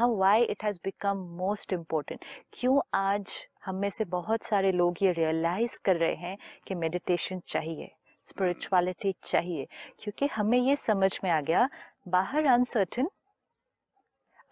कहा why it has become most important क्यों आज हम में से बहुत सारे लोग ये रियलाइज़ कर रहे हैं कि मेडिटेशन चाहिए स्पिरिचुअलिटी चाहिए क्योंकि हमें ये समझ में आ गया बाहर अनसर्टन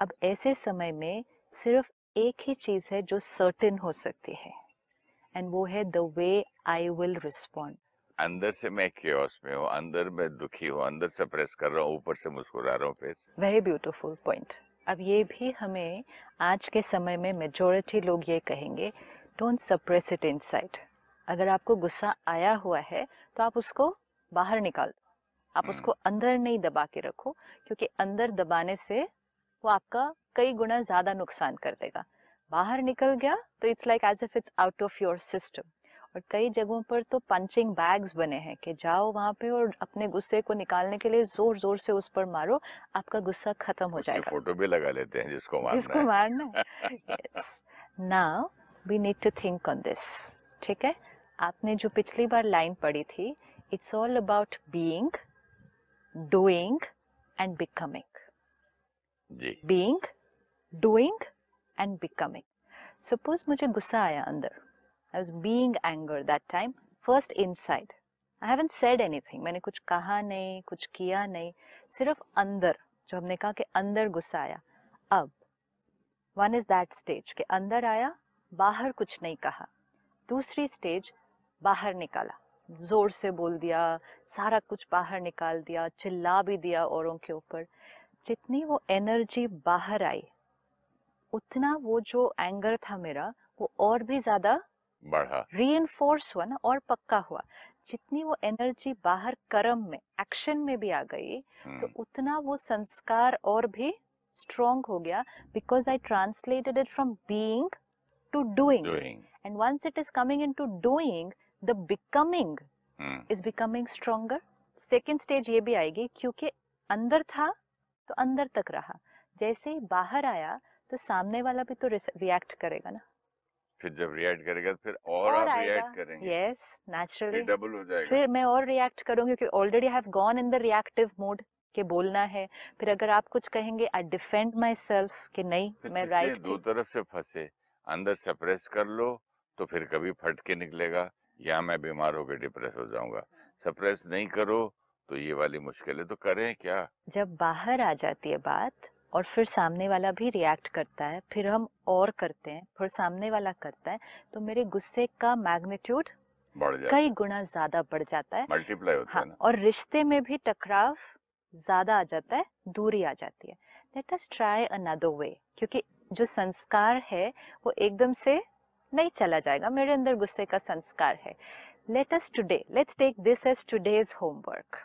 अब ऐसे समय में सिर्फ एक ही चीज़ है जो सर्टन हो सकती है एंड वो है the way I will respond अंदर से मैं क्योस में हूँ अंदर मैं दुखी हूँ अंदर से प्रेस कर रहा हूँ ऊपर से मुस्कुरा रहा हूँ फिर वेरी ब्यूटिफुल पॉइंट अब ये भी हमें आज के समय में मेजोरिटी लोग ये कहेंगे डोंट सप्रेस इट इन अगर आपको गुस्सा आया हुआ है तो आप उसको बाहर निकाल दो आप हम्म। उसको अंदर नहीं दबा के रखो क्योंकि अंदर दबाने से वो आपका कई गुना ज़्यादा नुकसान कर देगा बाहर निकल गया तो it's like as if it's out of your system और कई जगहों पर तो पंचिंग बैग्स बने हैं कि जाओ वहाँ पे और अपने गुस्से को निकालने के लिए जोर जोर से उस पर मारो आपका गुस्सा खत्म हो तो जाएगा फोटो भी लगा लेते हैं जिसको मारना जिसको मारना now we need to think on this ठीक है आपने जो पिछली बार लाइन पढ़ी थी it's all about being doing and becoming being doing and becoming suppose मुझे गुस्सा आया अंदर I was being anger that time first inside I haven't said anything मैंने कुछ कहा नहीं कुछ किया नहीं सिर्फ अंदर जो हमने कहा कि अंदर गुस्सा आया अब वन इज दैट स्टेज के अंदर आया बाहर कुछ नहीं कहा दूसरी स्टेज बाहर निकाला जोर से बोल दिया सारा कुछ बाहर निकाल दिया चिल्ला भी दिया औरों के ऊपर जितनी वो एनर्जी बाहर आई उतना वो जो एंगर था मेरा वो और भी ज़्यादा बढ़ा री हुआ ना और पक्का हुआ जितनी वो एनर्जी बाहर कर्म में एक्शन में भी आ गई तो हम्म। उतना वो संस्कार और भी स्ट्रोंग हो गया because I translated it from being to doing and once it is coming into doing the becoming is becoming stronger second stage ये भी आएगी क्योंकि अंदर था तो अंदर तक रहा जैसे ही बाहर आया तो सामने वाला भी तो रिएक्ट करेगा ना फिर जब रिएक्ट करेगा तो फिर और, और आप रिएक्ट करेंगे यस नेचुरली डबल हो जाएगा फिर मैं और रिएक्ट करूंगी क्योंकि already I have gone in the reactive mode के बोलना है फिर अगर आप कुछ कहेंगे आई डिफेंड माय सेल्फ कि नहीं मैं राइट दो तरफ से फंसे अंदर सप्रेस कर लो तो फिर कभी फट के निकलेगा या मैं बीमार होकर डिप्रेस हो जाऊंगा सप्रेस नहीं करो तो ये वाली मुश्किलें तो करें क्या जब बाहर आ जाती है बात और फिर सामने वाला भी रिएक्ट करता है फिर हम और करते हैं फिर सामने वाला करता है तो मेरे गुस्से का मैग्नीट्यूड कई गुना ज्यादा बढ़ जाता है मल्टीप्लाई होता हाँ, है और रिश्ते में भी टकराव ज्यादा आ जाता है दूरी आ जाती है let us try another way क्योंकि जो संस्कार है वो एकदम से नहीं चला जाएगा मेरे अंदर गुस्से का संस्कार है let us today let's take this as today's homework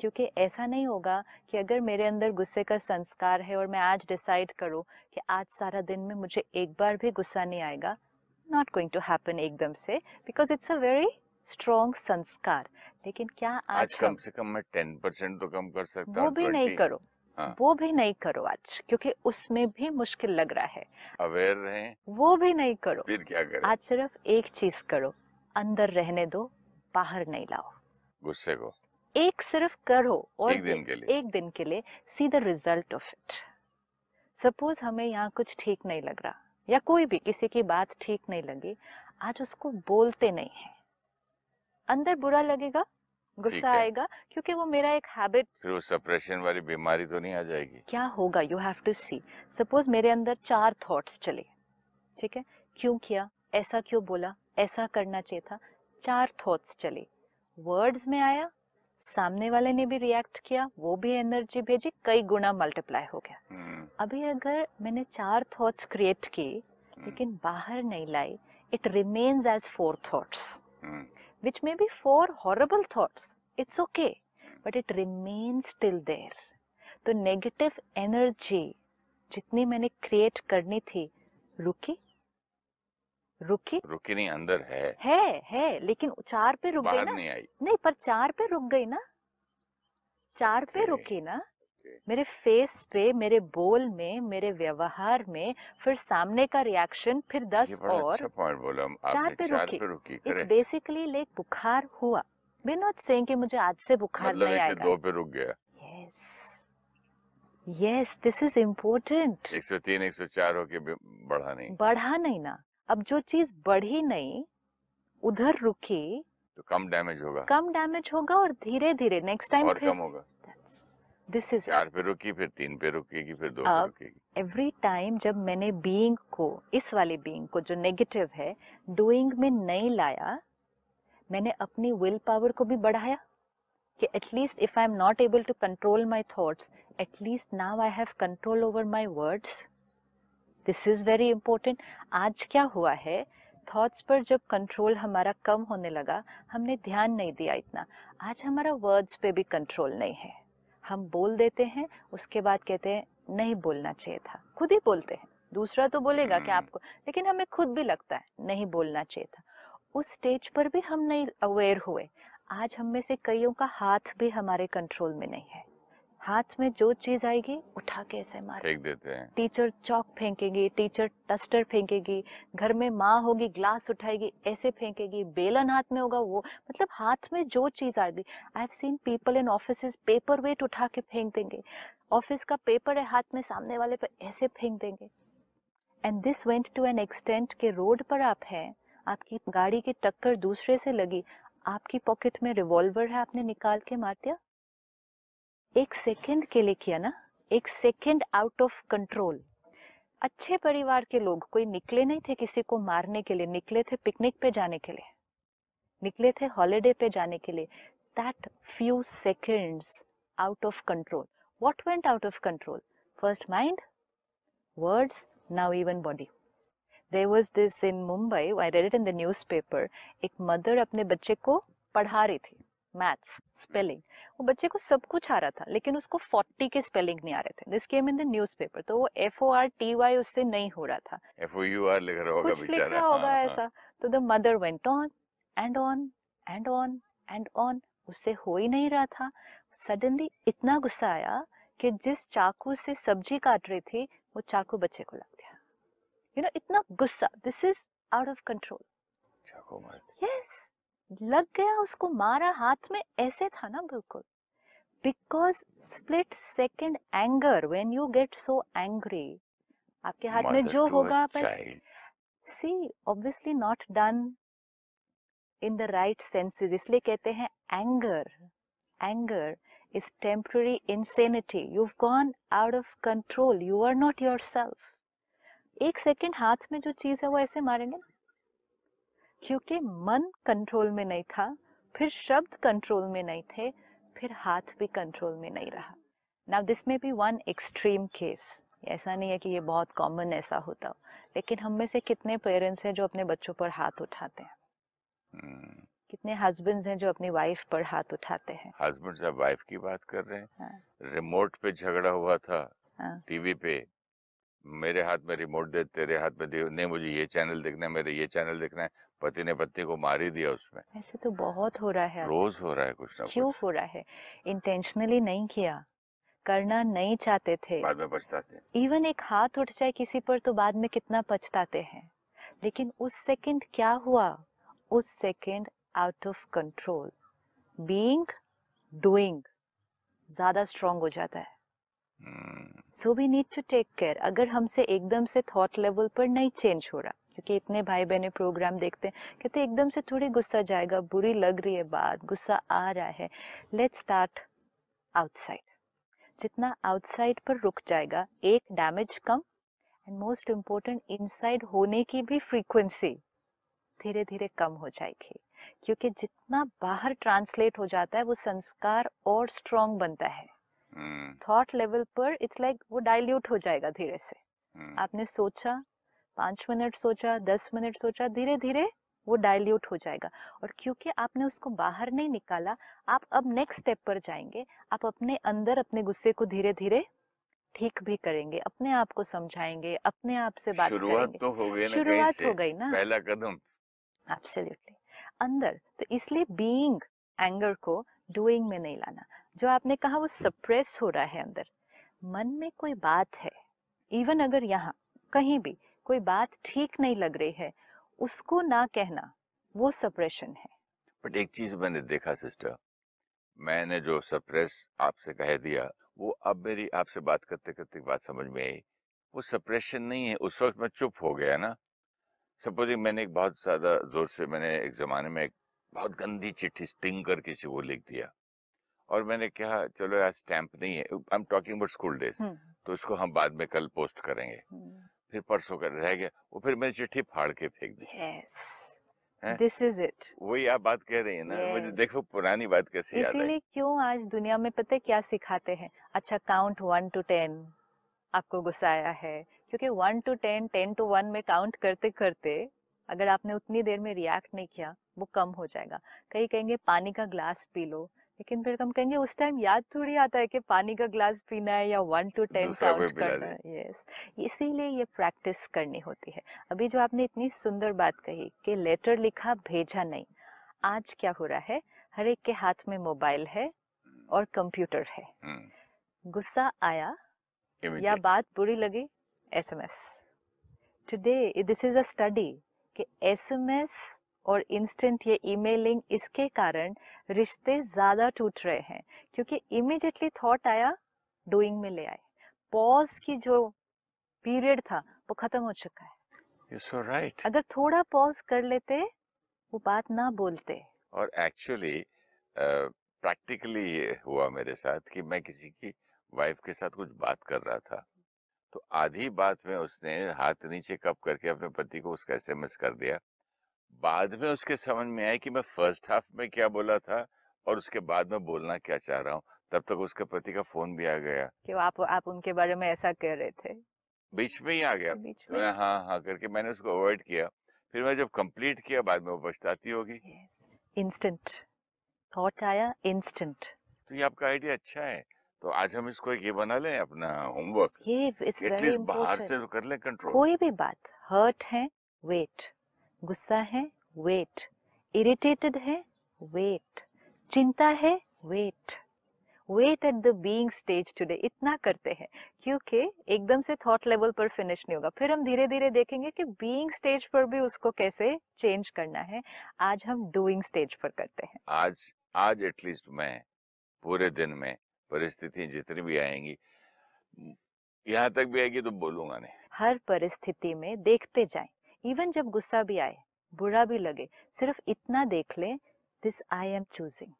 क्योंकि ऐसा नहीं होगा कि अगर मेरे अंदर गुस्से का संस्कार है और मैं आज डिसाइड करूँ कि आज सारा दिन में मुझे एक बार भी गुस्सा नहीं आएगा नॉट गोइंग टू हैपन एकदम से because it's a very strong sanskar लेकिन क्या आज, आज कम से कम मैं टेन परसेंट तो कम कर सकता वो भी 20. नहीं करो हाँ. वो भी नहीं करो आज क्योंकि उसमें भी मुश्किल लग रहा है अवेयर रहे वो भी नहीं करो फिर क्या करें? आज सिर्फ एक चीज करो अंदर रहने दो बाहर नहीं लाओ गुस्से को एक सिर्फ करो और एक दिन के लिए एक दिन के लिए see the result of it suppose हमें यहाँ कुछ ठीक नहीं लग रहा या कोई भी किसी की बात ठीक नहीं लगी आज उसको बोलते नहीं है अंदर बुरा लगेगा गुस्सा आएगा क्योंकि वो मेरा एक हैबिट फिर सप्रेशन वाली बीमारी तो नहीं आ जाएगी क्या होगा you have to see suppose मेरे अंदर चार थॉट्स चले ठीक है क्यों किया ऐसा क्यों बोला ऐसा करना चाहिए था चार थॉट्स चले वर्ड्स में आया सामने वाले ने भी रिएक्ट किया वो भी एनर्जी भेजी कई गुना मल्टीप्लाई हो गया हम्म। अभी अगर मैंने चार थॉट्स क्रिएट की हम्म। लेकिन बाहर नहीं लाई it remains as for thoughts which may be for horrible thoughts it's okay but it remains till there तो नेगेटिव एनर्जी जितनी मैंने क्रिएट करनी थी रुकी रुकी रुकी नहीं अंदर है है है लेकिन चार पे रुक गई ना नहीं आई नहीं पर चार पे रुक गई ना चार पे रुकी ना मेरे फेस पे मेरे बोल में मेरे व्यवहार में फिर सामने का रिएक्शन फिर दस और अच्छा बोला चार पे रुकी, रुकी इट्स बेसिकली लाइक बुखार हुआ बिनोद सिंह कि मुझे आज से बुखार मतलब नहीं आएगा दो पे रुक गया yes yes this is important 103 104 होके बढ़ा नहीं बढ़ा नहीं ना अब जो चीज बढ़ी नहीं उधर रुकी तो कम डैमेज होगा कम डैमेज होगा और धीरे धीरे नेक्स्ट टाइम फिर कम होगा दिस इज चार पे रुकी फिर तीन पे रुकेगी फिर दो अब एवरी टाइम जब मैंने बीइंग को इस वाले बीइंग को जो नेगेटिव है डूइंग में नहीं लाया मैंने अपनी विल पावर को भी बढ़ाया कि at least if I am not able to control my thoughts at least now I have control over my words this is very important आज क्या हुआ है थॉट्स पर जब कंट्रोल हमारा कम होने लगा हमने ध्यान नहीं दिया इतना आज हमारा वर्ड्स पे भी कंट्रोल नहीं है हम बोल देते हैं उसके बाद कहते हैं नहीं बोलना चाहिए था खुद ही बोलते हैं दूसरा तो बोलेगा कि हम्म। आपको लेकिन हमें खुद भी लगता है नहीं बोलना चाहिए था उस स्टेज पर भी हम नहीं अवेयर हुए आज हम में से कईयों का हाथ भी हमारे कंट्रोल में नहीं है हाथ में जो चीज आएगी उठा के ऐसे मार फेंक देते हैं टीचर चौक फेंकेगी टीचर टस्टर फेंकेगी घर में माँ होगी ग्लास उठाएगी ऐसे फेंकेगी बेलन हाथ में होगा वो मतलब हाथ में जो चीज आएगी I have seen people in office paperweight उठा के फेंक देंगे ऑफिस का पेपर है हाथ में सामने वाले पर ऐसे फेंक देंगे and this went to an extent के रोड पर आप हैं आपकी गाड़ी की टक्कर दूसरे से लगी आपकी पॉकेट में रिवॉल्वर है आपने निकाल के मार दिया एक सेकंड के लिए किया ना एक सेकंड आउट ऑफ कंट्रोल अच्छे परिवार के लोग कोई निकले नहीं थे किसी को मारने के लिए निकले थे पिकनिक पे जाने के लिए निकले थे हॉलिडे पे जाने के लिए that few seconds out of control what went out of control first mind words now even body there was this in Mumbai I read it in the newspaper, एक मदर अपने बच्चे को पढ़ा रही थी मैथ्स स्पेलिंग वो बच्चे को सब कुछ आ रहा था लेकिन उसको फोर्टी के स्पेलिंग नहीं आ रहे थे this came in the newspaper तो वो F O R T Y उससे नहीं हो रहा था एफ ओ यू आर लिख रहा होगा कुछ लिख रहा हाँ, होगा हाँ। ऐसा तो the mother went on and on and on and on उससे हो ही नहीं रहा था सडनली इतना गुस्सा आया कि जिस चाकू से सब्जी काट रही थी वो चाकू बच्चे को लग गया यू नो इतना गुस्सा this is out of control चाकू मार यस लग गया उसको मारा हाथ में ऐसे था ना बिल्कुल because split second anger when you get so angry आपके हाथ में जो होगा बस see obviously not done in the right senses इसलिए कहते हैं anger anger is temporary insanity you gone out of control you are not yourself एक सेकेंड हाथ में जो चीज है वो ऐसे मारेंगे क्योंकि मन कंट्रोल में नहीं था फिर शब्द कंट्रोल में नहीं थे फिर हाथ भी कंट्रोल में नहीं रहा नाउ दिस में भी वन एक्सट्रीम केस ऐसा नहीं है कि ये बहुत कॉमन ऐसा होता हो लेकिन हम में से कितने पेरेंट्स हैं जो अपने बच्चों पर हाथ उठाते हैं हम्म। कितने हस्बैंड्स हैं जो अपनी वाइफ पर हाथ उठाते हैं हस्बैंड साहब वाइफ की बात कर रहे हैं हाँ. रिमोट पे झगड़ा हुआ था हाँ. टीवी पे मेरे हाथ में रिमोट दे तेरे हाथ में दे नहीं मुझे ये चैनल देखना है मेरे ये चैनल देखना है पति ने पत्नी को मार ही दिया उसमें ऐसे तो बहुत हो रहा है रोज हो रहा है कुछ ना क्यों हो रहा है इंटेंशनली नहीं किया करना नहीं चाहते थे बाद में पछताते इवन एक हाथ उठ जाए किसी पर तो बाद में कितना पछताते हैं लेकिन उस सेकंड क्या हुआ उस second out of control being doing ज्यादा स्ट्रांग हो जाता है so we need to take care अगर हमसे एकदम से थॉट लेवल पर नहीं चेंज हो रहा क्योंकि इतने भाई बहने प्रोग्राम देखते हैं कहते एकदम से थोड़ी गुस्सा जाएगा बुरी लग रही है बात गुस्सा आ रहा है लेट स्टार्ट आउटसाइड जितना आउटसाइड पर रुक जाएगा एक डैमेज कम एंड मोस्ट इम्पोर्टेंट इनसाइड होने की भी फ्रीक्वेंसी धीरे धीरे कम हो जाएगी क्योंकि जितना बाहर ट्रांसलेट हो जाता है वो संस्कार और स्ट्रॉन्ग बनता है थॉट हम्म। लेवल पर इट्स लाइक वो डाइल्यूट हो जाएगा धीरे से हम्म। आपने सोचा पाँच मिनट सोचा दस मिनट सोचा धीरे धीरे वो डायल्यूट हो जाएगा और क्योंकि आपने उसको बाहर नहीं निकाला आप अब नेक्स्ट स्टेप पर जाएंगे आप अपने अंदर अपने गुस्से को धीरे धीरे ठीक भी करेंगे अपने आप को समझाएंगे अपने आप से बात शुरुआत तो हो गई शुरुआत हो गई ना पहला कदम एब्सोल्युटली अंदर तो इसलिए बीइंग एंगर को डूइंग में नहीं लाना जो आपने कहा वो सप्रेस हो रहा है अंदर मन में कोई बात है इवन अगर यहाँ कहीं भी कोई बात ठीक नहीं लग रही है उसको ना कहना वो सप्रेशन है बट एक चीज मैंने देखा सिस्टर मैंने जो सप्रेस आपसे कह दिया वो अब मेरी आपसे बात करते करते बात समझ में आई वो सप्रेशन नहीं है उस वक्त मैं चुप हो गया ना सपोजिंग मैंने एक बहुत ज्यादा जोर से मैंने एक जमाने में एक बहुत गंदी चिट्ठी स्टिंग कर किसी को लिख दिया और मैंने कहा चलो यार स्टैंप नहीं है I am talking about school days तो इसको हम बाद में कल पोस्ट करेंगे हम्म। फिर परसों का रह गया वो फिर मैंने चिट्ठी फाड़ के फेंक दी yes. दिस इज इट वही आप बात कह रही है ना yes. मुझे देखो पुरानी बात कैसे इसीलिए क्यों आज दुनिया में पता क्या सिखाते हैं अच्छा काउंट वन टू टेन आपको गुस्सा आया है क्योंकि one two ten ten two one में काउंट करते करते अगर आपने उतनी देर में रिएक्ट नहीं किया वो कम हो जाएगा कई कहेंगे पानी का ग्लास पी लो लेकिन फिर तो हम कहेंगे उस टाइम याद थोड़ी आता है कि पानी का ग्लास पीना है या वन टू टेन काउंट करना है यस इसीलिए ये प्रैक्टिस करनी होती है अभी जो आपने इतनी सुंदर बात कही कि लेटर लिखा भेजा नहीं आज क्या हो रहा है हर एक के हाथ में मोबाइल है हम्म। और कंप्यूटर है हम्म। गुस्सा आया या बात बुरी लगी S M S today this is a study कि एस एम एस और इंस्टेंट ये ईमेलिंग इसके कारण रिश्ते ज़्यादा टूट रहे हैं क्योंकि इमिजिएटली थॉट आया डूइंग में ले आए पॉज की जो पीरियड था वो खत्म हो चुका है so right. अगर थोड़ा पॉज कर लेते वो बात ना बोलते और एक्चुअली प्रैक्टिकली ये हुआ मेरे साथ कि मैं किसी की वाइफ के साथ कुछ बात कर रहा था तो आधी बात में उसने हाथ नीचे कप करके अपने पति को उसका एस कर दिया बाद में उसके समझ में आया कि मैं फर्स्ट हाफ में क्या बोला था और उसके बाद में बोलना क्या चाह रहा हूँ तब तक उसके पति का फोन भी आ गया कि आप आप उनके बारे में ऐसा कह रहे थे बीच में ही आ गया बीच में तो हाँ हाँ करके मैंने उसको अवॉइड किया फिर मैं जब कंप्लीट किया बाद में वो पछताती होगी इंस्टेंट थॉट आया इंस्टेंट तो ये आपका आइडिया अच्छा है तो आज हम इसको ये बना लें अपना होमवर्क ये इट्स वेरी बाहर से कर लें कंट्रोल कोई भी बात हर्ट है वेट गुस्सा है वेट इरिटेटेड है वेट चिंता है wait wait at the being stage today इतना करते हैं क्योंकि एकदम से थॉट लेवल पर फिनिश नहीं होगा फिर हम धीरे धीरे देखेंगे कि बीइंग स्टेज पर भी उसको कैसे चेंज करना है आज हम डूइंग स्टेज पर करते हैं आज आज एटलीस्ट मैं पूरे दिन में परिस्थिति जितनी भी आएंगी यहाँ तक भी आएगी तो बोलूंगा नहीं हर परिस्थिति में देखते जाए इवन जब गुस्सा भी आए बुरा भी लगे सिर्फ इतना देख ले दिस आई एम चूजिंग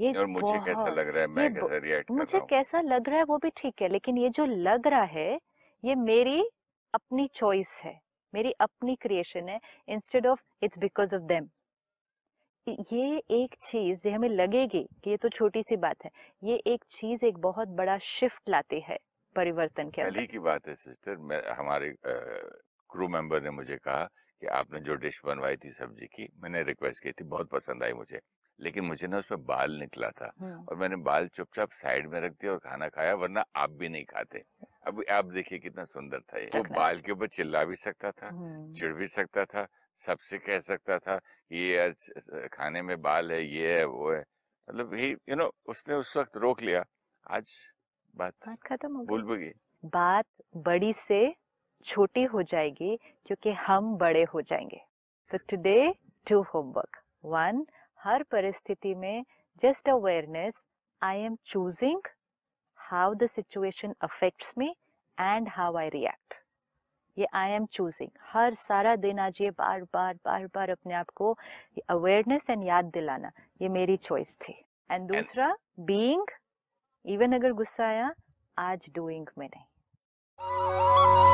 ये और मुझे कैसा लग रहा है मैं कैसा रिएक्ट कर मुझे कैसा लग रहा है वो भी ठीक है लेकिन ये जो लग रहा है ये मेरी अपनी चॉइस है मेरी अपनी क्रिएशन है instead of it's because of them ये एक चीज ये हमें लगेगी कि ये तो छोटी सी बात है ये एक चीज एक बहुत बड़ा शिफ्ट लाती है परिवर्तन के अंदर की बात है सिस्टर मैं हमारे क्रू मेंबर ने मुझे कहा कि आपने जो डिश बनवाई थी सब्जी की मैंने रिक्वेस्ट की थी बहुत पसंद आई मुझे लेकिन मुझे ना उसमें बाल निकला था और मैंने बाल चुपचाप साइड में रख दिया और खाना खाया वरना आप भी नहीं खाते अब आप देखिए कितना सुंदर था ये वो बाल के ऊपर चिल्ला भी सकता था चिड़ भी सकता था सबसे कह सकता था ये खाने में बाल है ये है वो है मतलब ही यू नो उसने उस वक्त रोक लिया आज बात बात खत्म हो गई बात बड़ी से छोटी हो जाएगी क्योंकि हम बड़े हो जाएंगे तो टुडे टू होमवर्क वन हर परिस्थिति में just awareness I am choosing how the situation affects me and how I react ये आई एम चूजिंग हर सारा दिन आज ये बार बार बार बार अपने आप को अवेयरनेस एंड याद दिलाना ये मेरी चॉइस थी एंड दूसरा बीइंग इवन अगर गुस्सा आया आज डूइंग में नहीं